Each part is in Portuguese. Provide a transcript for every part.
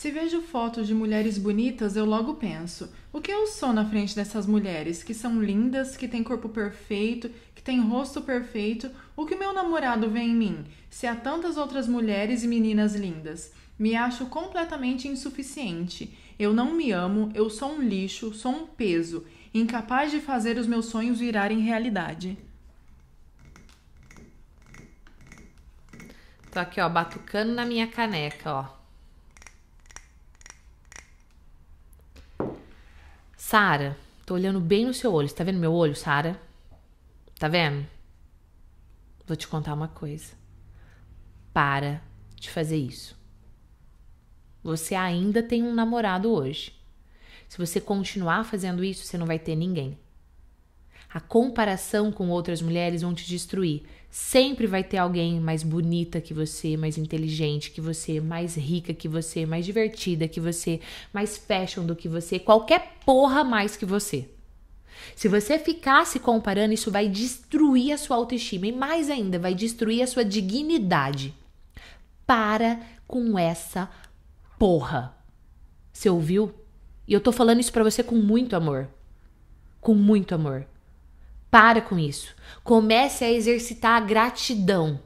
Se vejo fotos de mulheres bonitas, eu logo penso: o que eu sou na frente dessas mulheres que são lindas, que têm corpo perfeito, que têm rosto perfeito? O que meu namorado vê em mim? Se há tantas outras mulheres e meninas lindas, me acho completamente insuficiente. Eu não me amo, eu sou um lixo, sou um peso, incapaz de fazer os meus sonhos virarem realidade. Tô aqui, ó, batucando na minha caneca, ó. Sara, tô olhando bem no seu olho. Você tá vendo meu olho, Sara? Tá vendo? Vou te contar uma coisa. Para de fazer isso. Você ainda tem um namorado hoje. Se você continuar fazendo isso, você não vai ter ninguém. A comparação com outras mulheres vão te destruir. Sempre vai ter alguém mais bonita que você, mais inteligente que você, mais rica que você, mais divertida que você, mais fashion do que você, qualquer porra mais que você. Se você ficar se comparando, isso vai destruir a sua autoestima e mais ainda, vai destruir a sua dignidade. Para com essa porra. Você ouviu? E eu tô falando isso para você com muito amor. Com muito amor. Para com isso. Comece a exercitar a gratidão.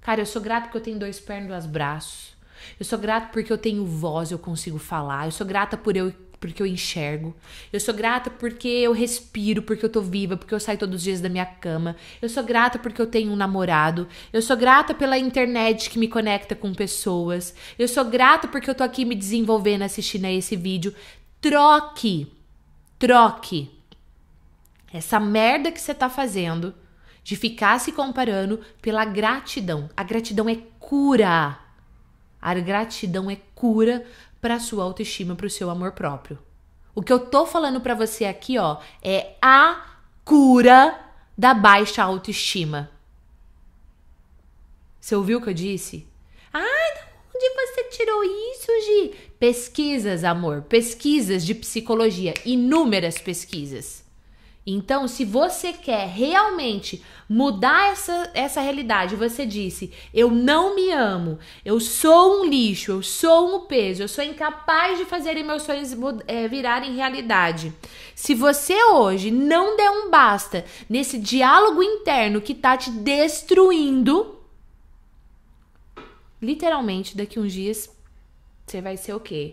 Cara, eu sou grato porque eu tenho dois pernas e dois braços. Eu sou grato porque eu tenho voz, eu consigo falar. Eu sou grata por eu porque eu enxergo. Eu sou grata porque eu respiro, porque eu tô viva, porque eu saio todos os dias da minha cama. Eu sou grata porque eu tenho um namorado. Eu sou grata pela internet que me conecta com pessoas. Eu sou grata porque eu tô aqui me desenvolvendo assistindo a esse vídeo. Troque. Troque essa merda que você tá fazendo de ficar se comparando pela gratidão. A gratidão é cura. A gratidão é cura para sua autoestima, para o seu amor próprio. O que eu tô falando para você aqui, ó, é a cura da baixa autoestima. Você ouviu o que eu disse? de ah, onde você tirou isso, Gi? Pesquisas, amor, pesquisas de psicologia, inúmeras pesquisas. Então, se você quer realmente mudar essa, essa realidade, você disse: eu não me amo, eu sou um lixo, eu sou um peso, eu sou incapaz de fazer meus sonhos é, virarem realidade. Se você hoje não der um basta nesse diálogo interno que tá te destruindo, literalmente daqui uns dias você vai ser o quê?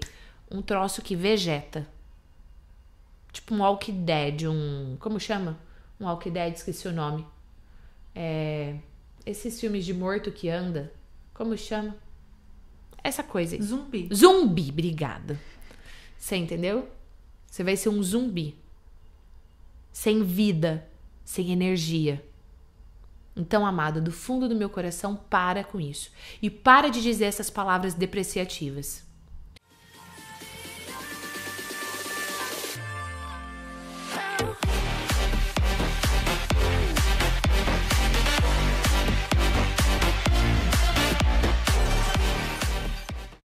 Um troço que vegeta. Tipo um Walking Dead, um. Como chama? Um Walking Dead, esqueci o nome. É, esses filmes de morto que anda. Como chama? Essa coisa. Aí. Zumbi. Zumbi, obrigada. Você entendeu? Você vai ser um zumbi. Sem vida, sem energia. Então, amada, do fundo do meu coração, para com isso. E para de dizer essas palavras depreciativas.